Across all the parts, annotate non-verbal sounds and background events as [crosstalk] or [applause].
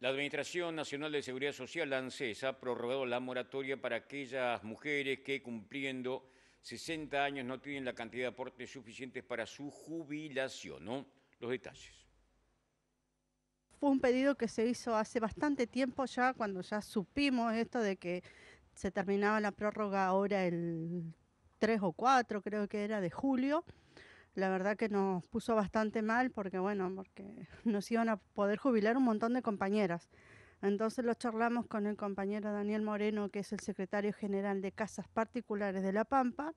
La Administración Nacional de Seguridad Social, la ANSES, ha prorrogado la moratoria para aquellas mujeres que cumpliendo 60 años no tienen la cantidad de aportes suficientes para su jubilación. ¿no? Los detalles. Fue un pedido que se hizo hace bastante tiempo ya, cuando ya supimos esto de que se terminaba la prórroga ahora el 3 o 4, creo que era, de julio la verdad que nos puso bastante mal porque, bueno, porque [laughs] nos iban a poder jubilar un montón de compañeras. Entonces lo charlamos con el compañero Daniel Moreno, que es el secretario general de Casas Particulares de La Pampa,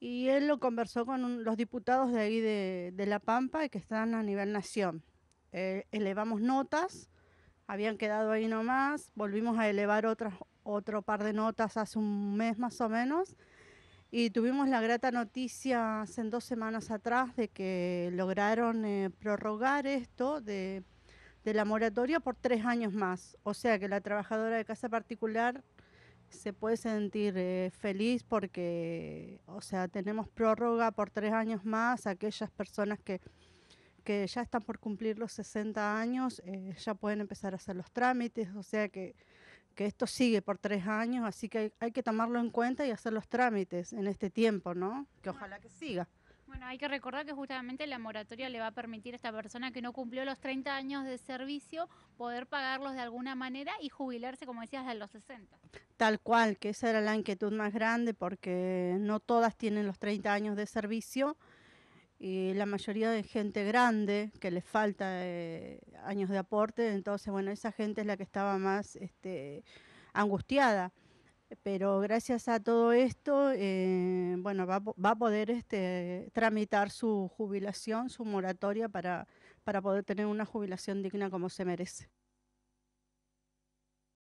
y él lo conversó con los diputados de ahí de, La Pampa y que están a nivel nación. Eh, elevamos notas, habían quedado ahí nomás, volvimos a elevar otro par de notas hace un mes más o menos, y tuvimos la grata noticia hace dos semanas atrás de que lograron eh, prorrogar esto de, la moratoria por tres años más. O sea que la trabajadora de casa particular se puede sentir eh, feliz porque, o sea, tenemos prórroga por tres años más. Aquellas personas que, que ya están por cumplir los 60 años eh, ya pueden empezar a hacer los trámites. O sea que que esto sigue por tres años, así que hay, que tomarlo en cuenta y hacer los trámites en este tiempo, ¿no? Que ojalá que siga. Bueno, hay que recordar que justamente la moratoria le va a permitir a esta persona que no cumplió los 30 años de servicio poder pagarlos de alguna manera y jubilarse, como decías, a los 60. Tal cual, que esa era la inquietud más grande porque no todas tienen los 30 años de servicio y la mayoría de gente grande que les falta eh, años de aporte, entonces bueno, esa gente es la que estaba más este, angustiada. Pero gracias a todo esto, eh, bueno, va, va, a poder este, tramitar su jubilación, su moratoria para poder tener una jubilación digna como se merece.